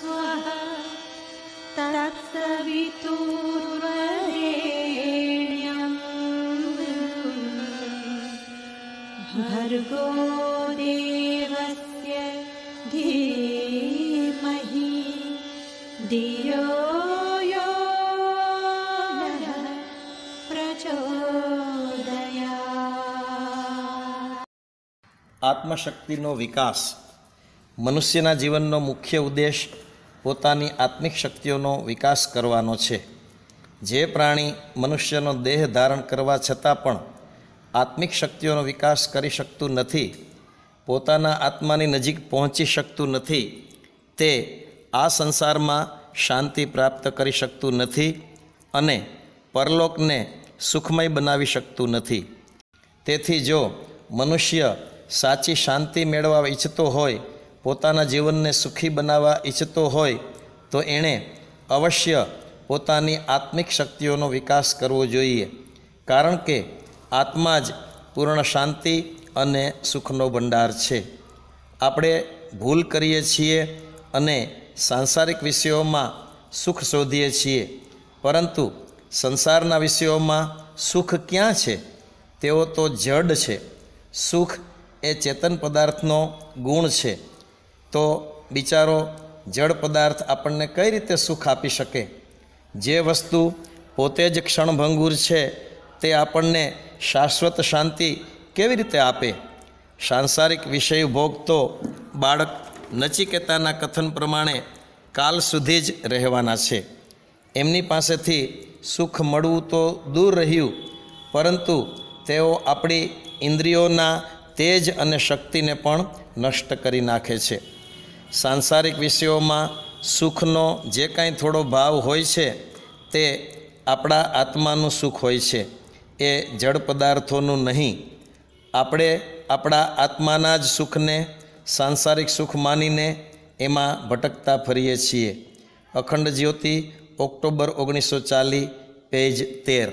स्वाहा तत्सवितुर्वरेण्यम् भर्गो देवस्य धीमहि धियो यो प्रचोदया આત્મશક્તિનો વિકાસ મનુષ્યના જીવનનો પોતાની આત્મિક શક્તિઓનો વિકાસ કરવાનો છે જે પ્રાણી મનુષ્યનો દેહ ધારણ કરવા છતાં પણ આત્મિક શક્તિઓનો વિકાસ કરી શકતું નથી પોતાના આત્માની નજીક પહોંચી શકતું નથી તે આ સંસારમાં શાંતિ પ્રાપ્ત કરી શકતું નથી અને પરલોકને સુખમય બનાવી શકતું નથી તેથી જો મનુષ્ય સાચી શાંતિ મેળવવા ઈચ્છતો હોય પોતાના જીવનને સુખી બનાવવા ઈચ્છતો હોય તો એણે અવશ્ય પોતાની આત્મિક શક્તિઓનો વિકાસ કરવો જોઈએ કારણ કે આત્મા જ પૂર્ણ શાંતિ અને સુખનો ભંડાર છે આપણે ભૂલ કરીએ છીએ અને સાંસારિક વિષયોમાં સુખ શોધીએ છીએ પરંતુ સંસારના વિષયોમાં સુખ ક્યાં છે તેઓ તો જડ છે સુખ એ ચેતન પદાર્થનો ગુણ છે તો બિચારો જળ પદાર્થ આપણને કઈ રીતે સુખ આપી શકે જે વસ્તુ પોતે જ ક્ષણભંગુર છે તે આપણને શાશ્વત શાંતિ કેવી રીતે આપે સાંસારિક વિષય ભોગ તો બાળક નચિકેતાના કથન પ્રમાણે કાલ સુધી જ રહેવાના છે એમની પાસેથી સુખ મળવું તો દૂર રહ્યું પરંતુ તેઓ આપણી ઇન્દ્રિયોના તેજ અને શક્તિને પણ નષ્ટ કરી નાખે છે સાંસારિક વિષયોમાં સુખનો જે કાંઈ થોડો ભાવ હોય છે તે આપણા આત્માનું સુખ હોય છે એ જળ પદાર્થોનું નહીં આપણે આપણા આત્માના જ સુખને સાંસારિક સુખ માનીને એમાં ભટકતા ફરીએ છીએ અખંડ જ્યોતિ ઓક્ટોબર ઓગણીસો ચાલીસ પેજ તેર